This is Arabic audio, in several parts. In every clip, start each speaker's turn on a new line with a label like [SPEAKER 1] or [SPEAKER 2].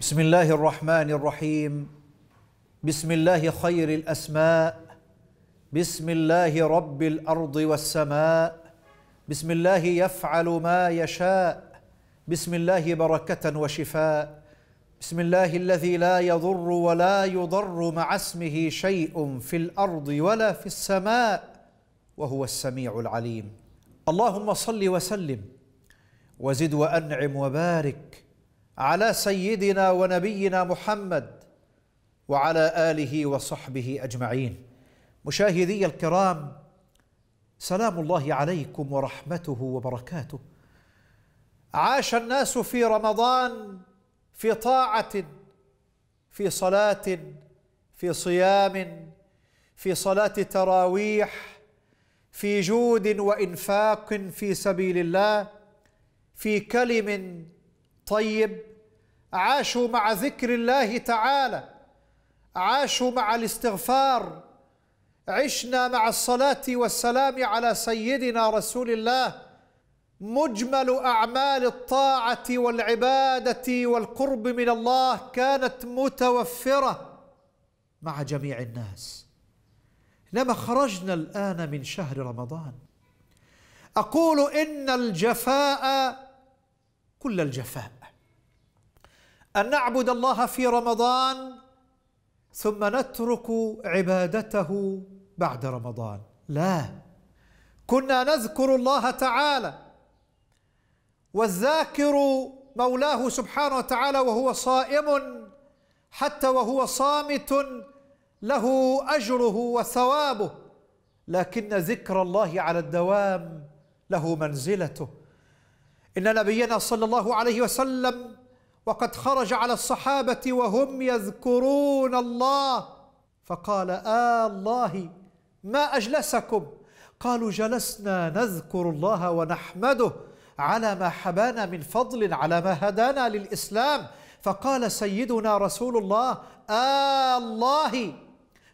[SPEAKER 1] بسم الله الرحمن الرحيم بسم الله خير الاسماء بسم الله رب الارض والسماء بسم الله يفعل ما يشاء بسم الله بركه وشفاء بسم الله الذي لا يضر ولا يضر مع اسمه شيء في الارض ولا في السماء وهو السميع العليم اللهم صل وسلم وزد وانعم وبارك على سيدنا ونبينا محمد وعلى اله وصحبه اجمعين مشاهدي الكرام سلام الله عليكم ورحمته وبركاته عاش الناس في رمضان في طاعه في صلاه في صيام في صلاه تراويح في جود وانفاق في سبيل الله في كلم طيب عاشوا مع ذكر الله تعالى عاشوا مع الاستغفار عشنا مع الصلاة والسلام على سيدنا رسول الله مجمل أعمال الطاعة والعبادة والقرب من الله كانت متوفرة مع جميع الناس لما خرجنا الآن من شهر رمضان أقول إن الجفاء كل الجفاء أن نعبد الله في رمضان ثم نترك عبادته بعد رمضان لا كنا نذكر الله تعالى والذاكر مولاه سبحانه وتعالى وهو صائم حتى وهو صامت له أجره وثوابه لكن ذكر الله على الدوام له منزلته إن نبينا صلى الله عليه وسلم وقد خرج على الصحابة وهم يذكرون الله فقال آه الله ما أجلسكم قالوا جلسنا نذكر الله ونحمده على ما حبانا من فضل على ما هدانا للإسلام فقال سيدنا رسول الله آه الله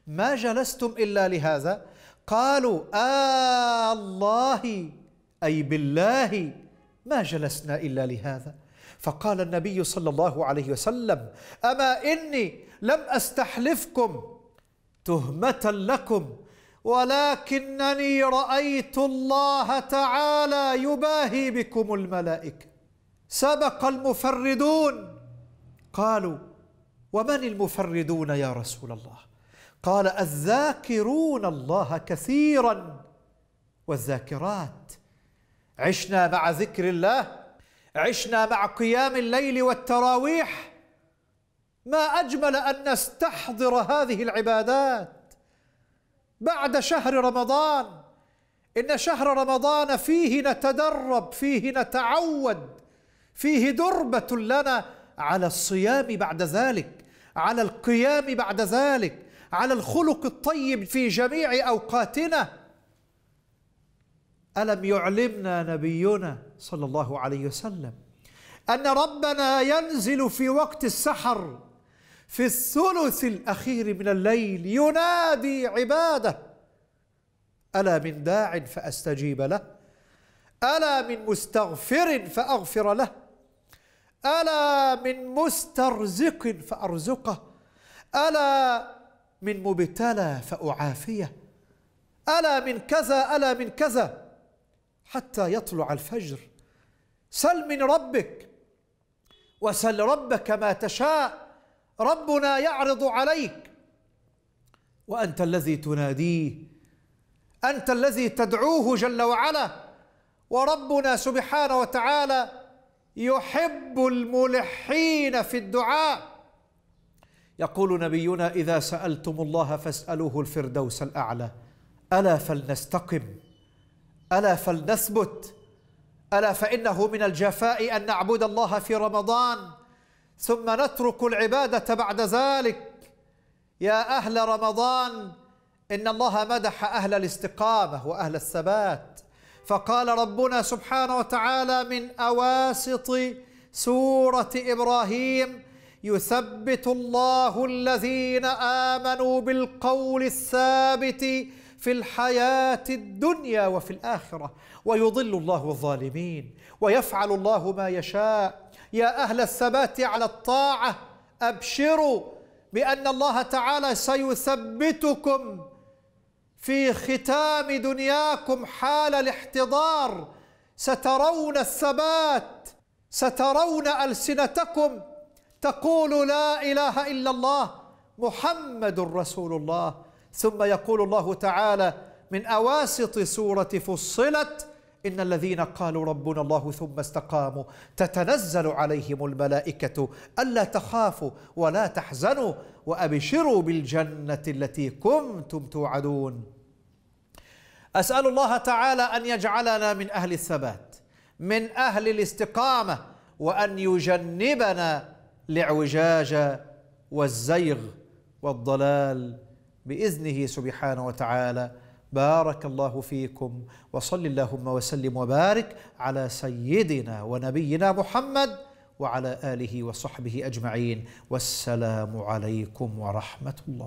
[SPEAKER 1] ما جلستم إلا لهذا قالوا آه الله أي بالله ما جلسنا إلا لهذا فقال النبي صلى الله عليه وسلم أما إني لم أستحلفكم تهمة لكم ولكنني رأيت الله تعالى يباهي بكم الملائكة سبق المفردون قالوا ومن المفردون يا رسول الله قال الذاكرون الله كثيرا والذاكرات عشنا مع ذكر الله عشنا مع قيام الليل والتراويح ما اجمل ان نستحضر هذه العبادات بعد شهر رمضان ان شهر رمضان فيه نتدرب فيه نتعود فيه دربه لنا على الصيام بعد ذلك على القيام بعد ذلك على الخلق الطيب في جميع اوقاتنا ألم يعلمنا نبينا صلى الله عليه وسلم أن ربنا ينزل في وقت السحر في الثلث الأخير من الليل ينادي عباده ألا من داع فأستجيب له ألا من مستغفر فأغفر له ألا من مسترزق فأرزقه ألا من مبتلى فأعافيه ألا من كذا ألا من كذا حتى يطلع الفجر سل من ربك وسل ربك ما تشاء ربنا يعرض عليك وانت الذي تناديه انت الذي تدعوه جل وعلا وربنا سبحانه وتعالى يحب الملحين في الدعاء يقول نبينا اذا سالتم الله فاسالوه الفردوس الاعلى الا فلنستقم ألا فلنثبت ألا فإنه من الجفاء أن نعبد الله في رمضان ثم نترك العبادة بعد ذلك يا أهل رمضان إن الله مدح أهل الاستقامة وأهل الثبات فقال ربنا سبحانه وتعالى من أواسط سورة إبراهيم يثبت الله الذين آمنوا بالقول الثابت في الحياة الدنيا وفي الآخرة ويضل الله الظالمين ويفعل الله ما يشاء يا أهل الثبات على الطاعة أبشروا بأن الله تعالى سيثبتكم في ختام دنياكم حال الاحتضار سترون الثبات سترون ألسنتكم تقول لا إله إلا الله محمد رسول الله ثم يقول الله تعالى من أواسط سورة فصلت إن الذين قالوا ربنا الله ثم استقاموا تتنزل عليهم الملائكة ألا تخافوا ولا تحزنوا وأبشروا بالجنة التي كنتم توعدون أسأل الله تعالى أن يجعلنا من أهل الثبات من أهل الاستقامة وأن يجنبنا الاعوجاج والزيغ والضلال باذنه سبحانه وتعالى بارك الله فيكم وصل اللهم وسلم وبارك على سيدنا ونبينا محمد وعلى اله وصحبه اجمعين والسلام عليكم ورحمه الله